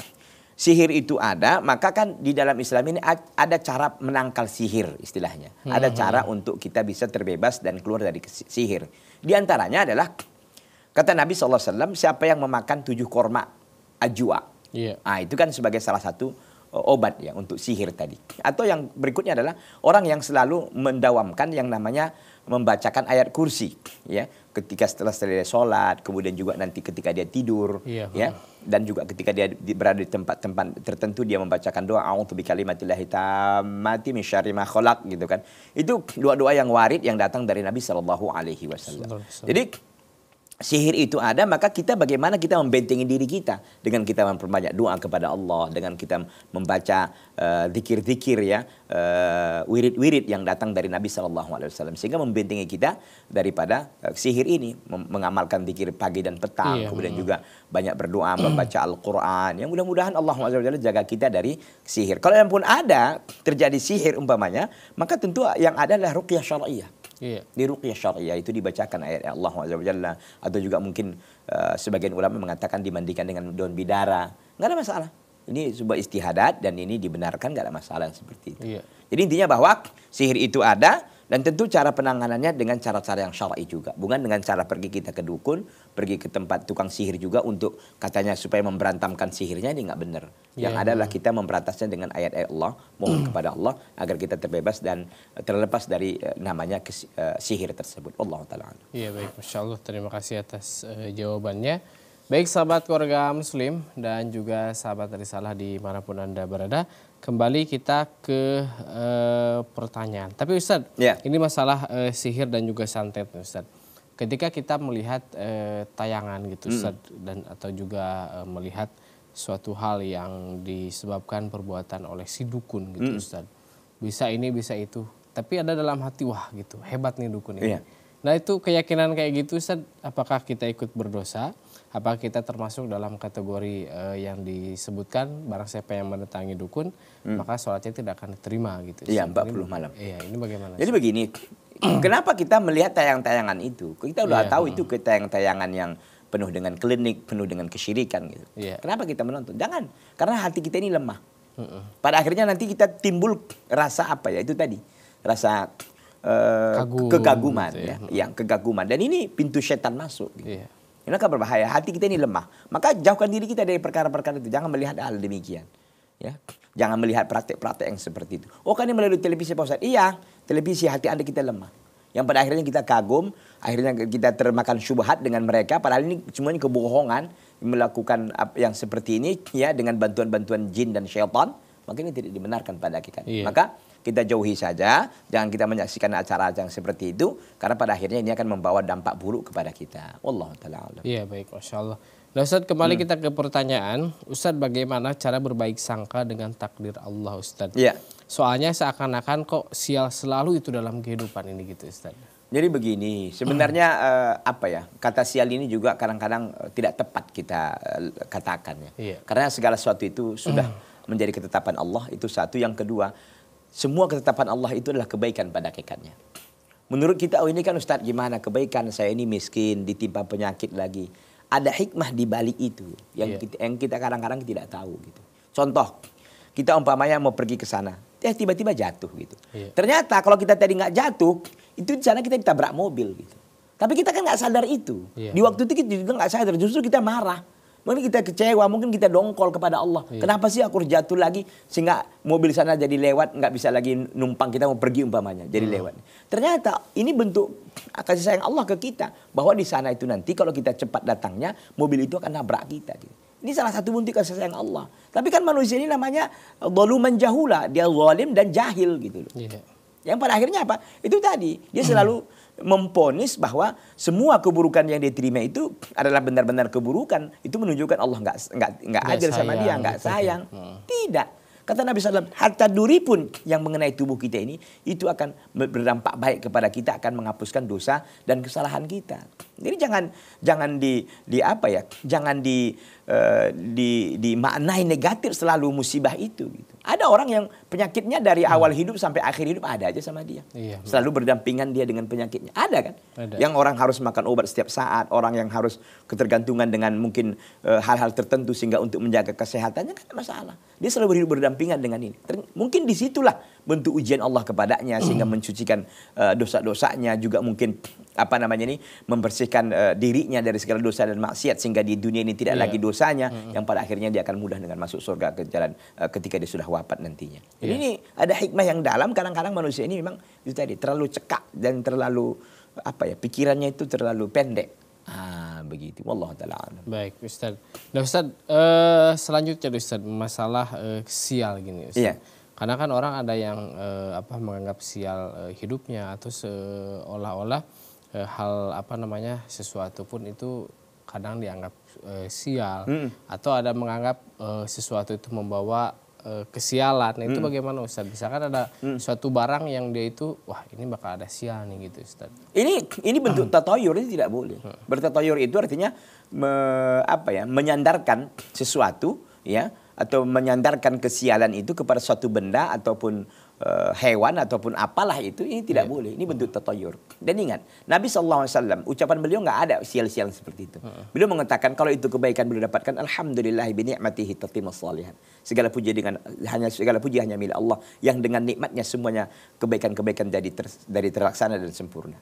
sihir itu ada, maka kan di dalam Islam ini ada cara menangkal sihir istilahnya. Hmm. Ada cara untuk kita bisa terbebas dan keluar dari sihir. Di antaranya adalah kata Nabi SAW, siapa yang memakan tujuh korma ajwa. Yeah. Nah, itu kan sebagai salah satu obat ya untuk sihir tadi. Atau yang berikutnya adalah orang yang selalu mendawamkan yang namanya membacakan ayat kursi ya ketika setelah selesai sholat kemudian juga nanti ketika dia tidur iya. ya dan juga ketika dia berada di tempat-tempat tertentu dia membacakan doa untuk bi kalimatillahi tammati min syarri ma khalaq gitu kan itu doa-doa yang warid yang datang dari Nabi sallallahu alaihi wasallam jadi sihir itu ada, maka kita bagaimana kita membentengi diri kita dengan kita memperbanyak doa kepada Allah, dengan kita membaca eh, zikir-zikir uh, ya, eh, wirid-wirid uh, yang datang dari Nabi Shallallahu Alaihi Wasallam sehingga membentengi kita daripada uh, sihir ini, Mem mengamalkan zikir pagi dan petang, iya, kemudian iya. juga banyak berdoa, membaca Al-Quran, yang mudah-mudahan Allah Subhanahu jaga kita dari sihir. Kalau yang pun ada terjadi sihir umpamanya, maka tentu yang ada adalah ruqyah syariah Yeah. Di ruqyah syariah itu dibacakan ayat Allah Azza atau juga mungkin uh, sebagian ulama mengatakan dimandikan dengan daun bidara. Nggak ada masalah. Ini sebuah istihadat dan ini dibenarkan nggak ada masalah seperti itu. Yeah. Jadi intinya bahwa sihir itu ada, dan tentu cara penanganannya dengan cara-cara yang syar'i juga, bukan dengan cara pergi kita ke dukun, pergi ke tempat tukang sihir juga untuk katanya supaya memberantamkan sihirnya ini nggak benar. Iya, yang iya. adalah kita memperatasnya dengan ayat-ayat Allah, mohon hmm. kepada Allah agar kita terbebas dan eh, terlepas dari uh, namanya uh, sihir tersebut. Allah taala. Iya baik, masya Allah. Terima kasih atas uh, jawabannya. Baik sahabat keluarga muslim dan juga sahabat risalah manapun Anda berada kembali kita ke uh, pertanyaan. Tapi Ustadz, yeah. ini masalah uh, sihir dan juga santet Ustadz. Ketika kita melihat uh, tayangan gitu hmm. Ustadz mm. dan atau juga uh, melihat suatu hal yang disebabkan perbuatan oleh si dukun gitu mm. Ustadz. Bisa ini bisa itu. Tapi ada dalam hati wah gitu, hebat nih dukun ini. Yeah. Nah, itu keyakinan kayak gitu Ustadz, apakah kita ikut berdosa? apa kita termasuk dalam kategori uh, yang disebutkan barang siapa yang mendatangi dukun hmm. maka sholatnya tidak akan diterima gitu. Iya, Mbak 40 malam. Iya, ini bagaimana? Jadi begini, (clears throat) kenapa kita melihat tayang-tayangan itu? Kita udah yeah. tahu itu ke tayang-tayangan yang penuh dengan klinik, penuh dengan kesyirikan gitu. Yeah. Kenapa kita menonton? Jangan, karena hati kita ini lemah. Pada akhirnya nanti kita timbul rasa apa ya itu tadi, rasa uh, Kagum, kekaguman gitu ya. ya, yang kegaguman Dan ini pintu setan masuk. Gitu. Yeah. Ini akan berbahaya. Hati kita ini lemah. Maka jauhkan diri kita dari perkara-perkara itu. Jangan melihat hal demikian. Ya. Jangan melihat praktek-praktek yang seperti itu. Oh kan ini melalui televisi Pak Ustaz. Iya, televisi hati Anda kita lemah. Yang pada akhirnya kita kagum, akhirnya kita termakan syubhat dengan mereka. Padahal ini semuanya kebohongan melakukan yang seperti ini ya dengan bantuan-bantuan jin dan syaitan maka ini tidak dibenarkan pada kita Iya. Maka kita jauhi saja, jangan kita menyaksikan acara yang seperti itu karena pada akhirnya ini akan membawa dampak buruk kepada kita. Allah taala. Iya baik, Masya Allah. Nah, Ustaz kembali hmm. kita ke pertanyaan, Ustaz bagaimana cara berbaik sangka dengan takdir Allah Ustaz? Iya. Soalnya seakan-akan kok sial selalu itu dalam kehidupan ini gitu Ustaz. Jadi begini, sebenarnya hmm. eh, apa ya kata sial ini juga kadang-kadang eh, tidak tepat kita eh, katakan ya. Iya. Karena segala sesuatu itu sudah hmm menjadi ketetapan Allah itu satu. Yang kedua, semua ketetapan Allah itu adalah kebaikan pada hakikatnya. Menurut kita, oh ini kan Ustadz gimana kebaikan saya ini miskin, ditimpa penyakit lagi. Ada hikmah di balik itu yang yeah. kita, yang kita kadang-kadang tidak tahu gitu. Contoh, kita umpamanya mau pergi ke sana, eh tiba-tiba jatuh gitu. Yeah. Ternyata kalau kita tadi nggak jatuh, itu di sana kita ditabrak mobil gitu. Tapi kita kan nggak sadar itu. Yeah. Di waktu itu kita juga nggak sadar, justru kita marah. Mungkin kita kecewa, mungkin kita dongkol kepada Allah. Iya. Kenapa sih aku jatuh lagi sehingga mobil sana jadi lewat, nggak bisa lagi numpang kita mau pergi umpamanya, jadi hmm. lewat. Ternyata ini bentuk kasih sayang Allah ke kita bahwa di sana itu nanti kalau kita cepat datangnya mobil itu akan nabrak kita. Gitu. Ini salah satu bentuk kasih sayang Allah. Tapi kan manusia ini namanya zaluman jahula, dia zalim dan jahil gitu loh. Iya. Yang pada akhirnya apa? Itu tadi dia selalu hmm. memponis bahwa semua keburukan yang dia terima itu adalah benar-benar keburukan. Itu menunjukkan Allah nggak nggak nggak adil sama dia, nggak sayang. Hmm. Tidak. Kata Nabi SAW, harta duri pun yang mengenai tubuh kita ini, itu akan berdampak baik kepada kita, akan menghapuskan dosa dan kesalahan kita. Jadi jangan jangan di di apa ya, jangan di uh, di maknai negatif selalu musibah itu. Gitu. Ada orang yang penyakitnya dari hmm. awal hidup sampai akhir hidup ada aja sama dia. Iya. Selalu berdampingan dia dengan penyakitnya. Ada kan? Ada. Yang orang harus makan obat setiap saat, orang yang harus ketergantungan dengan mungkin eh, hal-hal e, tertentu sehingga untuk menjaga kesehatannya kan ada masalah. Dia selalu berhidup berdampingan dengan ini. Ter mungkin disitulah bentuk ujian Allah kepadanya sehingga hmm. mencucikan e, eh, dosa-dosanya juga mungkin apa namanya ini membersihkan uh, dirinya dari segala dosa dan maksiat sehingga di dunia ini tidak yeah. lagi dosanya mm-hmm. yang pada akhirnya dia akan mudah dengan masuk surga ke jalan uh, ketika dia sudah wafat nantinya. Yeah. Jadi iya. ini ada hikmah yang dalam kadang-kadang manusia ini memang itu tadi terlalu cekak dan terlalu apa ya pikirannya itu terlalu pendek. Ah begitu. Wallahu taala Baik, Ustaz. Nah, Ustaz, uh, selanjutnya Ustaz masalah uh, sial gini, Ustaz. Yeah. Karena kan orang ada yang uh, apa menganggap sial uh, hidupnya atau seolah-olah Eh, hal apa namanya sesuatu pun itu kadang dianggap e, sial hmm. atau ada menganggap e, sesuatu itu membawa e, kesialan. Nah, itu hmm. bagaimana Ustaz? Misalkan ada hmm. suatu barang yang dia itu wah ini bakal ada sial nih gitu Ustaz. Ini ini bentuk hmm. tatoyur ini tidak boleh. Hmm. Bertatoyur itu artinya me, apa ya? menyandarkan sesuatu ya atau menyandarkan kesialan itu kepada suatu benda ataupun uh, hewan ataupun apalah itu ini tidak yeah. boleh. Ini bentuk tatayur. Dan ingat, Nabi SAW, ucapan beliau nggak ada sial-sial seperti itu. Beliau mengatakan kalau itu kebaikan beliau dapatkan, Alhamdulillah bi ni'matihi tatimus salihan. Segala puji dengan hanya segala puji hanya milik Allah yang dengan nikmatnya semuanya kebaikan-kebaikan dari ter, dari terlaksana dan sempurna.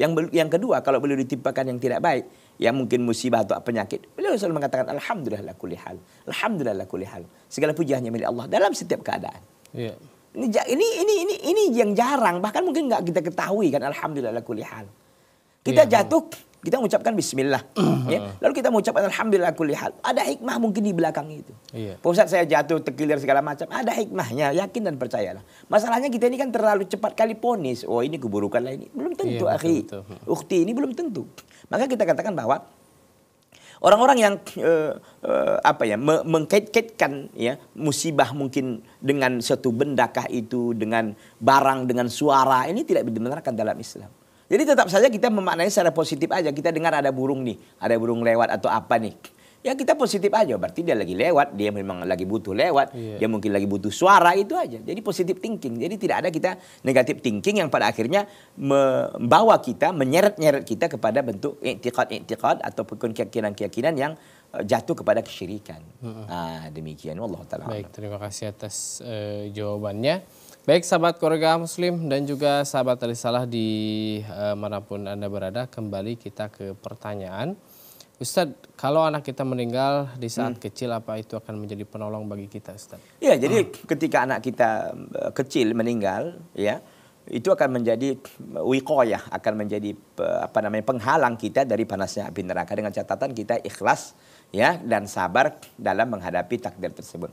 Yang yang kedua, kalau beliau ditimpakan yang tidak baik, yang mungkin musibah atau penyakit, beliau selalu mengatakan alhamdulillah la kulli hal. Alhamdulillah la Segala puji hanya milik Allah dalam setiap keadaan. Yeah. Ini ini ini ini, ini yang jarang bahkan mungkin nggak kita ketahui kan alhamdulillah kuliah, hal. Kita yeah. jatuh kita mengucapkan bismillah (clears throat) ya. lalu kita mengucapkan alhamdulillah kulli hal. Ada hikmah mungkin di belakang itu. Iya. Pusat saya jatuh tekilir segala macam ada hikmahnya yakin dan percayalah. Masalahnya kita ini kan terlalu cepat kali ponis. Oh ini keburukan lah ini. Belum tentu iya, akhi. Betul, Ukti ini belum tentu. Maka kita katakan bahwa Orang-orang yang uh, uh, apa ya me mengkait-kaitkan ya musibah mungkin dengan suatu bendakah itu dengan barang dengan suara ini tidak dibenarkan dalam Islam. Jadi tetap saja kita memaknai secara positif aja. Kita dengar ada burung nih, ada burung lewat atau apa nih ya kita positif aja berarti dia lagi lewat dia memang lagi butuh lewat yeah. dia mungkin lagi butuh suara itu aja jadi positif thinking jadi tidak ada kita negatif thinking yang pada akhirnya membawa kita menyeret-nyeret kita kepada bentuk intiqad-intiqad atau keyakinan-keyakinan yang eh, jatuh kepada kesyirikan mm-hmm. nah, demikian Allah taala baik terima kasih atas uh, jawabannya Baik sahabat keluarga muslim dan juga sahabat Salah di uh, manapun Anda berada, kembali kita ke pertanyaan. Ustadz, kalau anak kita meninggal di saat hmm. kecil, apa itu akan menjadi penolong bagi kita, Ustadz? Iya, jadi hmm. ketika anak kita eh, kecil meninggal, ya itu akan menjadi eh, wiko ya, akan menjadi eh, apa namanya penghalang kita dari panasnya api neraka dengan catatan kita ikhlas ya dan sabar dalam menghadapi takdir tersebut.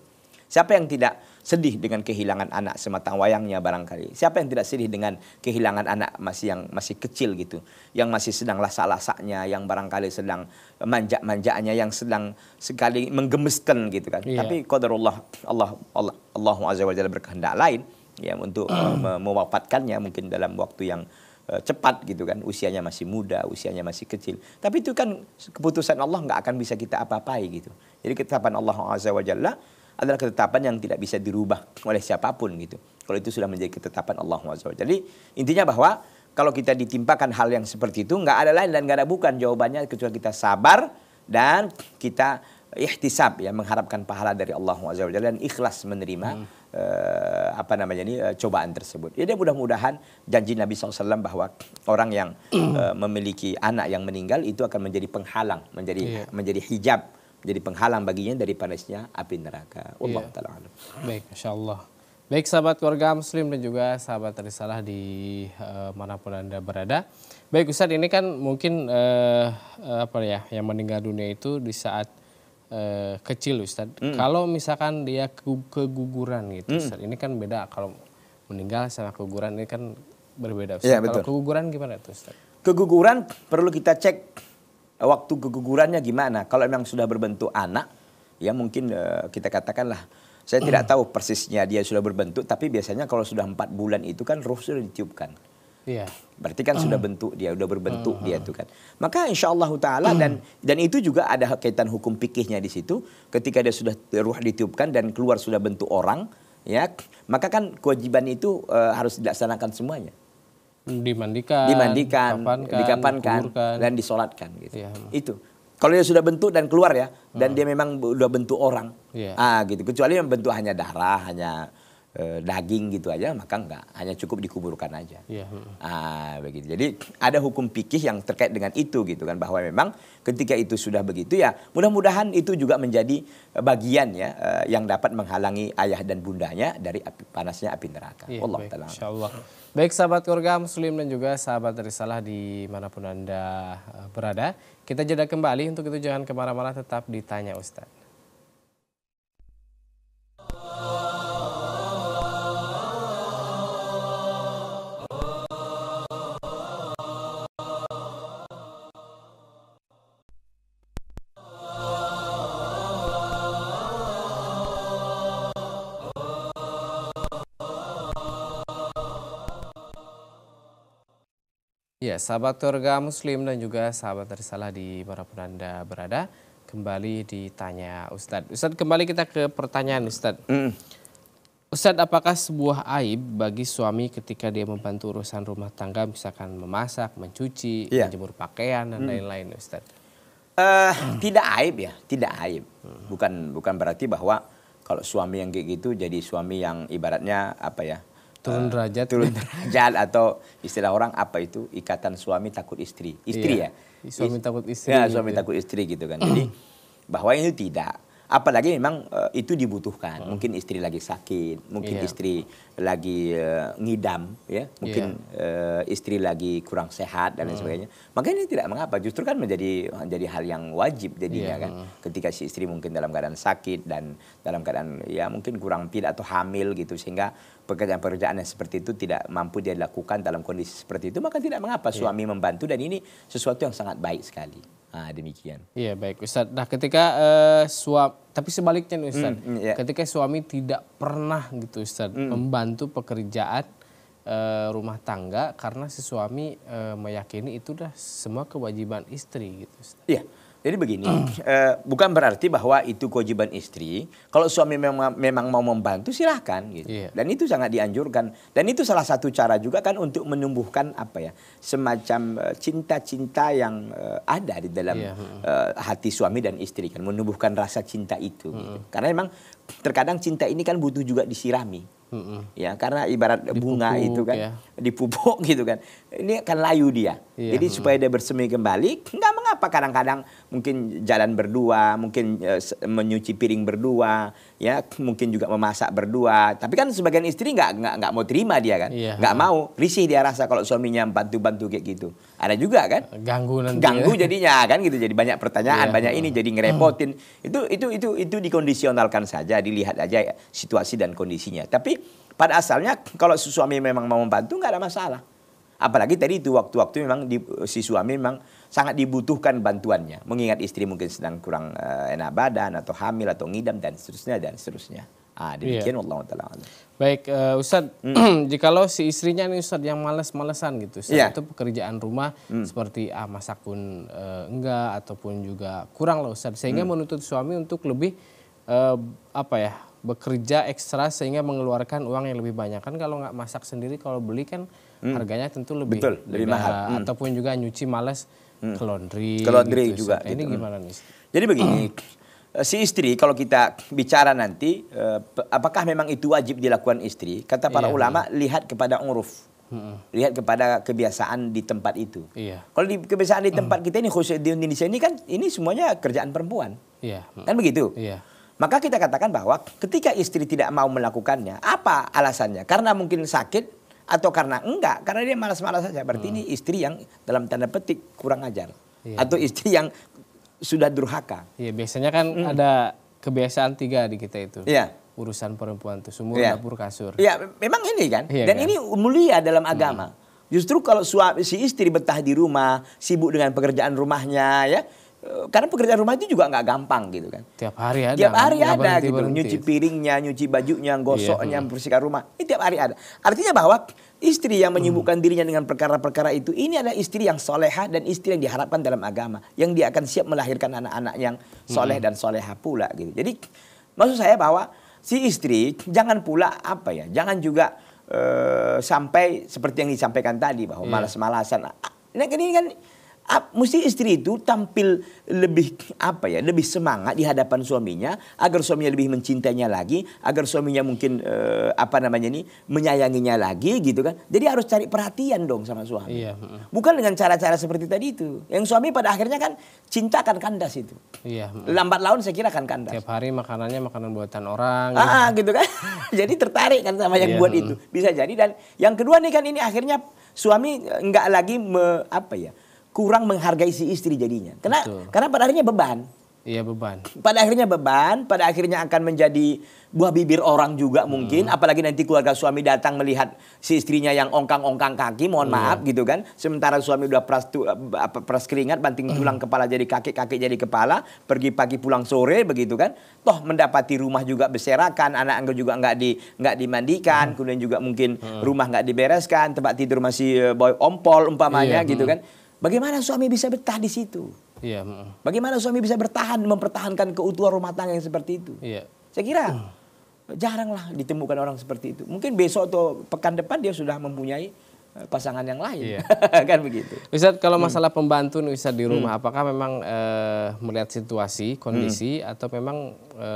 Siapa yang tidak sedih dengan kehilangan anak sematang wayangnya barangkali. Siapa yang tidak sedih dengan kehilangan anak masih yang masih kecil gitu, yang masih sedang lasak-lasaknya, yang barangkali sedang manja-manjanya, yang sedang sekali menggemeskan gitu kan. Iya. Tapi qadarullah Allah Allah Allah azza wajalla berkehendak lain ya untuk (clears throat) mewafatkannya mungkin dalam waktu yang e, cepat gitu kan usianya masih muda usianya masih kecil tapi itu kan keputusan Allah nggak akan bisa kita apa-apai gitu jadi ketetapan Allah azza wa jalla adalah ketetapan yang tidak bisa dirubah oleh siapapun gitu. Kalau itu sudah menjadi ketetapan Allah SWT. Jadi intinya bahwa kalau kita ditimpakan hal yang seperti itu nggak ada lain dan nggak ada bukan jawabannya kecuali kita sabar dan kita ihtisab ya mengharapkan pahala dari Allah SWT dan ikhlas menerima hmm. uh, apa namanya ini uh, cobaan tersebut. Jadi ya, mudah-mudahan janji Nabi SAW bahwa orang yang uh, (clears throat) memiliki anak yang meninggal itu akan menjadi penghalang, menjadi yeah. menjadi hijab jadi penghalang baginya dari panasnya api neraka. Allah yeah. taala Baik, insyaallah. Baik sahabat keluarga muslim dan juga sahabat risalah di uh, manapun Anda berada. Baik Ustadz ini kan mungkin uh, apa ya yang meninggal dunia itu di saat uh, kecil Ustadz. Mm. Kalau misalkan dia keguguran gitu mm. Ustaz. Ini kan beda kalau meninggal sama keguguran ini kan berbeda Ustadz. Yeah, Kalau keguguran gimana tuh Ustadz? Keguguran perlu kita cek waktu kegugurannya gimana? Kalau memang sudah berbentuk anak, ya mungkin uh, kita katakanlah saya tidak tahu persisnya dia sudah berbentuk, tapi biasanya kalau sudah empat bulan itu kan roh sudah ditiupkan. Iya. Berarti kan sudah hmm. bentuk dia, sudah berbentuk hmm, dia hmm. itu kan. Maka insya Allah taala dan dan itu juga ada kaitan hukum pikihnya di situ. Ketika dia sudah eh, ruh ditiupkan dan keluar sudah bentuk orang, ya maka kan kewajiban itu uh, harus dilaksanakan semuanya dimandikan, dimandikan, dikapankan, dan disolatkan gitu. Ya. Itu. Kalau dia sudah bentuk dan keluar ya, dan hmm. dia memang sudah bentuk orang, yeah. ah gitu. Kecuali yang bentuk hanya darah, hanya Eh, daging gitu aja maka enggak hanya cukup dikuburkan aja Ya. ah begitu jadi ada hukum pikih yang terkait dengan itu gitu kan bahwa memang ketika itu sudah begitu ya mudah-mudahan itu juga menjadi eh, bagian ya eh, yang dapat menghalangi ayah dan bundanya dari api, panasnya api neraka Ya, Allah taala Allah. baik sahabat keluarga muslim dan juga sahabat di manapun anda berada kita jeda kembali untuk itu jangan kemana-mana tetap ditanya Ustadz Ya, sahabat warga muslim dan juga sahabat tersalah di pun Anda berada, kembali ditanya Ustadz. Ustadz kembali kita ke pertanyaan Ustadz. Mm. Ustadz, apakah sebuah aib bagi suami ketika dia membantu urusan rumah tangga, misalkan memasak, mencuci, yeah. menjemur pakaian, dan lain-lain mm. Ustadz? Uh, mm. Tidak aib ya, tidak aib. Bukan, bukan berarti bahwa kalau suami yang kayak gitu jadi suami yang ibaratnya apa ya, turun eh, derajat uh, turun derajat atau istilah orang apa itu ikatan suami takut istri istri iya. ya suami takut istri ya suami gitu. takut istri gitu kan jadi (clears throat) bahwa ini tidak apalagi memang uh, itu dibutuhkan. Hmm. Mungkin istri lagi sakit, mungkin yeah. istri lagi uh, ngidam, ya, mungkin yeah. Iya. uh, istri lagi kurang sehat dan lain hmm. sebagainya. Makanya tidak mengapa, justru kan menjadi menjadi hal yang wajib jadinya yeah. kan. Ketika si istri mungkin dalam keadaan sakit dan dalam keadaan ya mungkin kurang pil atau hamil gitu sehingga pekerjaan-pekerjaan yang seperti itu tidak mampu dia lakukan dalam kondisi seperti itu, maka tidak mengapa yeah. suami membantu dan ini sesuatu yang sangat baik sekali. Nah, demikian. Iya, baik Ustadz. Nah, ketika uh, eh, suami tapi sebaliknya Ustadz. Mm, yeah. Ketika suami tidak pernah gitu Ustadz mm. membantu pekerjaan uh, rumah tangga karena si suami uh, meyakini itu dah semua kewajiban istri gitu Ustadz. Iya. Yeah. Jadi begini, mm. eh, bukan berarti bahwa itu kewajiban istri. Kalau suami memang, memang mau membantu silahkan, gitu. Yeah. Dan itu sangat dianjurkan. Dan itu salah satu cara juga kan untuk menumbuhkan apa ya semacam eh, cinta-cinta yang uh, ada di dalam yeah. Iya, hmm. uh, hati suami dan istri kan, menumbuhkan rasa cinta itu. Mm. Gitu. Hmm. Karena memang terkadang cinta ini kan butuh juga disirami. Mm-hmm. Ya, karena ibarat dipupuk, bunga itu kan ya. dipupuk (laughs) gitu kan. Ini akan layu dia. Yeah. Jadi mm-hmm. supaya dia bersemi kembali, nggak mengapa kadang-kadang mungkin jalan berdua, mungkin uh, menyuci piring berdua, ya mungkin juga memasak berdua. Tapi kan sebagian istri nggak nggak nggak mau terima dia kan, iya. nggak iya, mau, risih dia rasa kalau suaminya bantu-bantu kayak gitu. Ada juga kan? Ganggu nanti. Ya. Ganggu ya. jadinya kan gitu, jadi banyak pertanyaan, yeah. banyak ini, jadi ngerepotin. Hmm. Itu itu itu itu dikondisionalkan saja, dilihat aja ya, situasi dan kondisinya. Tapi pada asalnya kalau suami memang mau membantu nggak ada masalah. Apalagi tadi itu waktu-waktu memang di, si suami memang sangat dibutuhkan bantuannya. Mengingat istri mungkin sedang kurang uh, enak badan atau hamil atau ngidam dan seterusnya dan seterusnya. Ah, iya. demikian yeah. Allah taala. Baik, uh, Ustaz, mm. (clears throat) jikalau si istrinya ini Ustaz yang malas malesan gitu, Ustaz, yeah. itu pekerjaan rumah mm. seperti ah masak pun uh, eh, enggak ataupun juga kurang lah Ustaz, sehingga mm. menuntut suami untuk lebih uh, apa ya, bekerja ekstra sehingga mengeluarkan uang yang lebih banyak kan kalau nggak masak sendiri kalau beli kan mm. harganya tentu lebih Betul, lebih mahal mm. ataupun juga nyuci malas hmm. ke laundry. Ke laundry gitu, juga. Gitu. Ini gimana nih? Jadi begini, eh, si istri kalau kita bicara nanti eh, apakah memang itu wajib dilakukan istri kata para iya, ulama iya. lihat kepada uruf Hmm. lihat kepada kebiasaan di tempat itu iya. kalau di kebiasaan di hmm. tempat hmm. kita ini khusus di Indonesia ini kan ini semuanya kerjaan perempuan iya. kan begitu iya. maka kita katakan bahwa ketika istri tidak mau melakukannya apa alasannya karena mungkin sakit atau karena enggak karena dia malas-malas saja berarti hmm. ini istri yang dalam tanda petik kurang ajar yeah. atau istri yang sudah durhaka iya biasanya kan mm. ada kebiasaan tiga di kita itu iya urusan perempuan itu semua ya. dapur kasur iya memang ini kan iya dan kan? ini mulia dalam hmm. agama hmm. Justru kalau suami si istri betah di rumah, sibuk dengan pekerjaan rumahnya ya, Eh, karena pekerjaan rumah itu juga nggak gampang gitu kan. Tiap hari ada. Tiap hari ada gitu. Berhenti. Nyuci piringnya, nyuci bajunya, iya, gosoknya, iya, membersihkan rumah. Ini tiap hari ada. Artinya bahwa istri yang menyibukkan hmm. dirinya dengan perkara-perkara itu ini adalah istri yang soleha dan istri yang diharapkan dalam agama, yang dia akan siap melahirkan anak-anak yang soleh hmm. dan soleha pula gitu. Jadi maksud saya bahwa si istri jangan pula apa ya, jangan juga uh, sampai seperti yang disampaikan tadi bahwa yeah. malas-malasan. Nah, ini kan Ap, mesti istri itu tampil lebih apa ya lebih semangat di hadapan suaminya agar suaminya lebih mencintainya lagi agar suaminya mungkin e, apa namanya ini menyayanginya lagi gitu kan jadi harus cari perhatian dong sama suami iya. bukan dengan cara-cara seperti tadi itu yang suami pada akhirnya kan cinta akan kandas itu iya. lambat laun saya kira akan kandas tiap hari makanannya makanan buatan orang ah, gitu, gitu kan (laughs) jadi tertarik kan sama yang iya. buat itu bisa jadi dan yang kedua nih kan ini akhirnya suami eh, nggak lagi me, apa ya kurang menghargai si istri jadinya. Karena karena pada akhirnya beban. Iya beban. Pada akhirnya beban, pada akhirnya akan menjadi buah bibir orang juga mungkin. Hmm. Apalagi nanti keluarga suami datang melihat si istrinya yang ongkang-ongkang kaki, mohon hmm. maaf gitu kan. Sementara suami udah pras, tu, apa, pras keringat, banting hmm. tulang kepala jadi kaki, kaki jadi kepala. Pergi pagi pulang sore begitu kan. Toh mendapati rumah juga berserakan, anak anggur juga nggak di dimandikan. Hmm. Kemudian juga mungkin hmm. rumah nggak dibereskan, tempat tidur masih eh, boy ompol umpamanya iya, gitu hmm. kan Bagaimana suami bisa betah di situ? Iya. Bagaimana suami bisa bertahan mempertahankan keutuhan rumah tangga yang seperti itu? Iya. Saya kira mm. jaranglah ditemukan orang seperti itu. Mungkin besok atau pekan depan dia sudah mempunyai eh, pasangan yang lain. Iya. (laughs) kan begitu. Ustaz, kalau hmm. masalah hmm. pembantu Ustaz di rumah, hmm. apakah memang e, melihat situasi, kondisi hmm. atau memang e,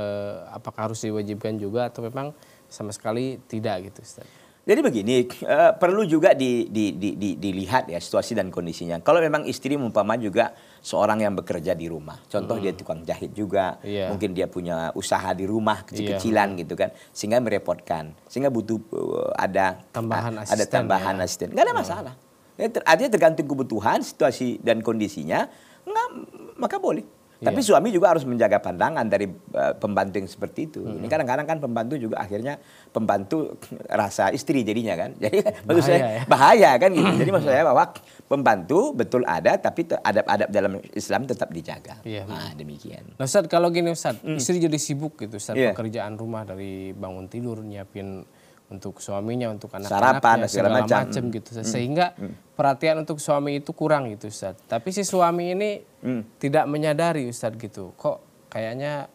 apakah harus diwajibkan juga atau memang sama sekali tidak gitu Ustaz? Jadi begini, uh, perlu juga di, di, di, di, dilihat ya situasi dan kondisinya. Kalau memang istri umpama juga seorang yang bekerja di rumah, contoh hmm. dia tukang jahit juga, yeah. mungkin dia punya usaha di rumah iya. kecil-kecilan yeah. gitu kan, sehingga merepotkan, sehingga butuh uh, ada tambahan uh, ada tambahan ya. asisten, Gak ada hmm. masalah. Hmm. Artinya tergantung kebutuhan, situasi dan kondisinya, Enggak, maka boleh. Tapi iya. suami juga harus menjaga pandangan dari uh, pembantu yang seperti itu. hmm Ini kadang-kadang kan pembantu juga akhirnya pembantu (laughs) rasa istri jadinya kan. (laughs) Jadi bahaya, maksud saya ya? bahaya kan gitu. Jadi maksud iya. saya bahwa pembantu betul ada tapi adab-adab dalam Islam tetap dijaga. Iya. Nah, demikian. Nah, Ustaz, kalau gini Ustaz, mm. istri jadi sibuk gitu Ustaz, yeah. pekerjaan rumah dari bangun tidur, nyiapin untuk suaminya, untuk anak-anaknya, segala, macam, macam gitu. Sehingga hmm. perhatian untuk suami itu kurang gitu Ustadz. Tapi si suami ini hmm. tidak menyadari Ustadz gitu. Kok kayaknya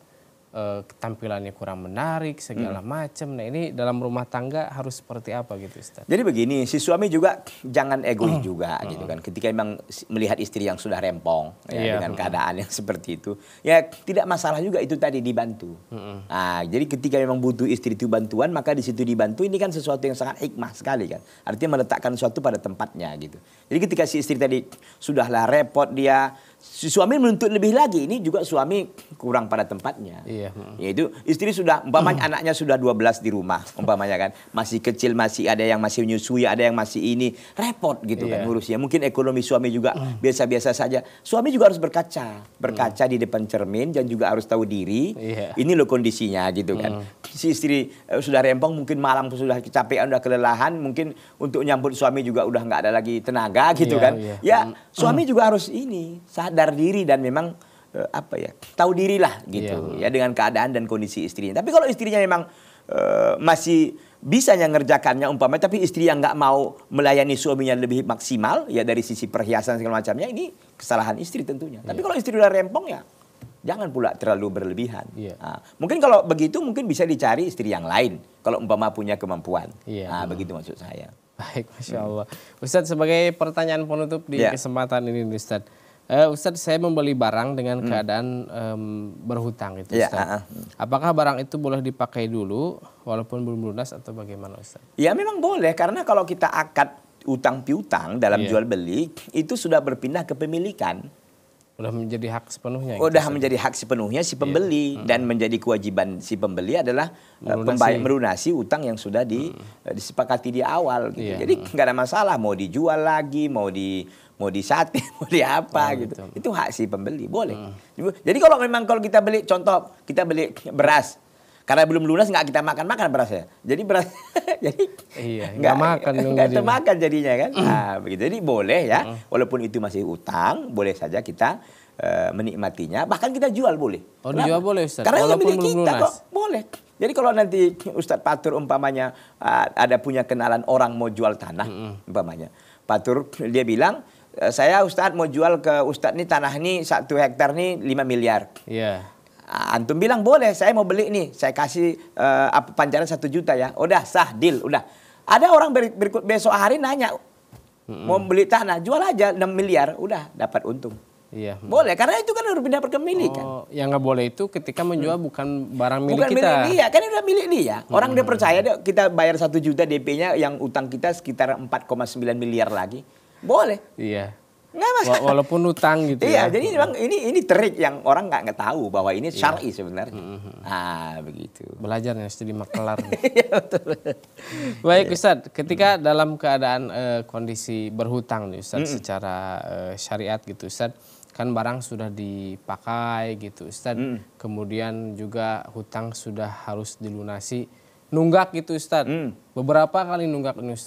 uh, tampilannya kurang menarik segala hmm. macam. Nah ini dalam rumah tangga harus seperti apa gitu Ustaz? Jadi begini, si suami juga jangan egois hmm. juga hmm. gitu kan. Ketika memang melihat istri yang sudah rempong ya, yeah. dengan hmm. keadaan yang seperti itu, ya tidak masalah juga itu tadi dibantu. Hmm. Nah, jadi ketika memang butuh istri itu bantuan, maka di situ dibantu ini kan sesuatu yang sangat hikmah sekali kan. Artinya meletakkan sesuatu pada tempatnya gitu. Jadi ketika si istri tadi sudahlah repot dia suami menuntut lebih lagi ini juga suami kurang pada tempatnya iya. yaitu istri sudah umpamanya anaknya sudah 12 di rumah umpamanya kan masih kecil masih ada yang masih menyusui ada yang masih ini repot gitu kan iya. kan ngurusnya mungkin ekonomi suami juga biasa-biasa saja suami juga harus berkaca berkaca di depan cermin dan juga harus tahu diri iya. ini lo kondisinya gitu kan hmm. si istri eh, sudah rempong mungkin malam sudah capek, sudah kelelahan mungkin untuk nyambut suami juga udah nggak ada lagi tenaga gitu iya, kan iya. ya hmm. suami juga harus ini sadar diri dan memang uh, apa ya tahu dirilah gitu yeah. ya dengan keadaan dan kondisi istrinya. Tapi kalau istrinya memang uh, masih yang ngerjakannya umpama tapi istri yang nggak mau melayani suaminya lebih maksimal ya dari sisi perhiasan segala macamnya ini kesalahan istri tentunya. Tapi yeah. kalau istri udah rempong ya jangan pula terlalu berlebihan. Yeah. Iya. Nah, mungkin kalau begitu mungkin bisa dicari istri yang lain kalau umpama punya kemampuan. Yeah. Iya, nah, begitu maksud saya. Baik, masya Allah. Hmm. Ustadz sebagai pertanyaan penutup di yeah. kesempatan ini, Ustadz uh, Ustadz saya membeli barang dengan hmm. keadaan um, berhutang gitu ya, Ustaz. Uh, ah, uh. Ah. Apakah barang itu boleh dipakai dulu walaupun belum lunas atau bagaimana Ustadz? Ya memang boleh karena kalau kita akad utang piutang dalam yeah. jual beli itu sudah berpindah ke pemilikan. Udah menjadi hak sepenuhnya. Oh, udah menjadi hak sepenuhnya si iya. pembeli iya. dan menjadi kewajiban si pembeli adalah eh, melunasi, merunasi utang yang sudah di, hmm. Eh, disepakati di awal. Gitu. Iya. Jadi nggak ada masalah mau dijual lagi, mau di mau di (laughs) mau di apa oh, gitu. gitu. Itu hak si pembeli, boleh. Hmm. Jadi kalau memang kalau kita beli contoh kita beli beras karena belum lunas nggak kita makan-makan berasnya. Jadi beras (laughs) jadi iya, nggak makan nggak termakan jadinya kan. Nah, Jadi boleh ya, walaupun itu masih utang, boleh saja kita uh, menikmatinya. Bahkan kita jual boleh. Oh, Kenapa? jual boleh Ustaz. Karena walaupun yang kita lunas. kok boleh. Jadi kalau nanti Ustadz Patur umpamanya uh, ada punya kenalan orang mau jual tanah umpamanya. Patur dia bilang eh, saya Ustadz mau jual ke Ustadz nih tanah nih satu hektar nih 5 miliar. Yeah Ah, antum bilang boleh saya mau beli nih saya kasih uh, pancaran satu juta ya udah sah deal udah ada orang ber, berikut besok hari nanya mm-hmm. mau beli tanah jual aja 6 miliar udah dapat untung iya mm. boleh karena itu kan harus pindah kepemilikan oh, yang nggak boleh itu ketika menjual hmm. bukan barang milik bukan kita bukan milik dia kan udah milik dia orang hmm. dia percaya dia, kita bayar satu juta DP-nya yang utang kita sekitar 4,9 miliar lagi boleh iya Nggak masalah. Walaupun utang gitu. iya, ya. jadi bang ini ini trik yang orang nggak nggak tahu bahwa ini iya. syar'i iya. sebenarnya. Mm -hmm. Ah begitu. Belajar ya studi makelar. Baik iya. Ustadz, ketika mm. dalam keadaan uh, kondisi berhutang nih Ustadz mm secara uh, syariat gitu Ustaz, kan barang sudah dipakai gitu Ustadz, mm. kemudian juga hutang sudah harus dilunasi, nunggak gitu Ustadz, mm. beberapa kali nunggak nih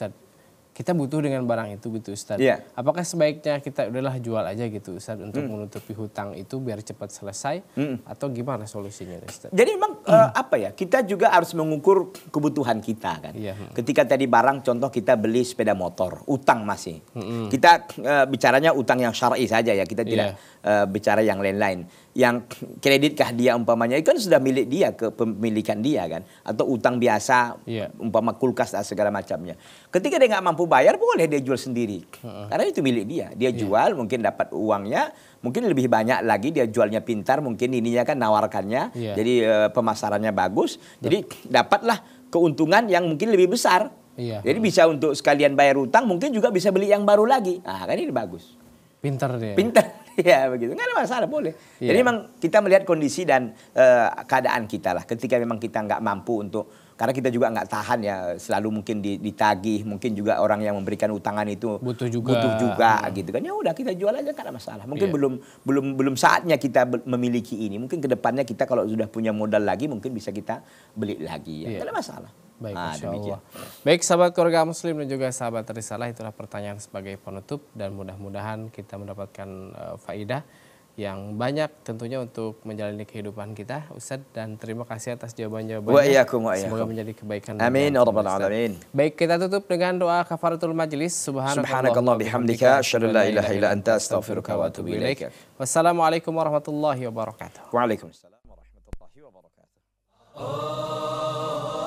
kita butuh dengan barang itu gitu Ustaz. Yeah. Apakah sebaiknya kita udahlah jual aja gitu Ustaz untuk mm. menutupi hutang itu biar cepat selesai mm. atau gimana solusinya Ustaz? Jadi memang mm. uh, apa ya? Kita juga harus mengukur kebutuhan kita kan. Yeah. Hmm. Ketika tadi barang contoh kita beli sepeda motor, utang masih. Mm -hmm. Kita uh, bicaranya utang yang syar'i saja ya, kita tidak yeah uh, bicara yang lain-lain. Yang kreditkah dia umpamanya itu kan sudah milik dia kepemilikan dia kan atau utang biasa yeah. umpama kulkas dan segala macamnya. Ketika dia nggak mampu bayar boleh dia jual sendiri. Uh -uh. Karena itu milik dia. Dia yeah. jual mungkin dapat uangnya mungkin lebih banyak lagi dia jualnya pintar mungkin ininya kan nawarkannya yeah. jadi uh, pemasarannya bagus Yeah. jadi dapatlah keuntungan yang mungkin lebih besar Iya. jadi bisa untuk sekalian bayar utang mungkin juga bisa beli yang baru lagi nah kan ini bagus Pinter dia Pinter. (laughs) ya begitu nggak ada masalah boleh yeah. jadi iya. memang kita melihat kondisi dan uh, keadaan kita lah ketika memang kita nggak mampu untuk karena kita juga nggak tahan ya selalu mungkin ditagih mungkin juga orang yang memberikan utangan itu butuh juga butuh juga hmm. gitu kan ya udah kita jual aja nggak ada masalah mungkin yeah. belum belum belum saatnya kita memiliki ini mungkin kedepannya kita kalau sudah punya modal lagi mungkin bisa kita beli lagi ya yeah. ada masalah Baik, nah, Masya Allah. Baik, sahabat keluarga muslim dan juga sahabat risalah, itulah pertanyaan sebagai penutup dan mudah-mudahan kita mendapatkan uh, faidah yang banyak tentunya untuk menjalani kehidupan kita Ustadz dan terima kasih atas jawaban-jawabannya. Semoga menjadi kebaikan. Amin ya rabbal Baik, kita tutup dengan doa kafaratul majlis. Subhanakallah, bihamdika asyhadu ilaha illa anta astaghfiruka wa atubu ilaik. Wassalamualaikum warahmatullahi wabarakatuh. Waalaikumsalam warahmatullahi wabarakatuh.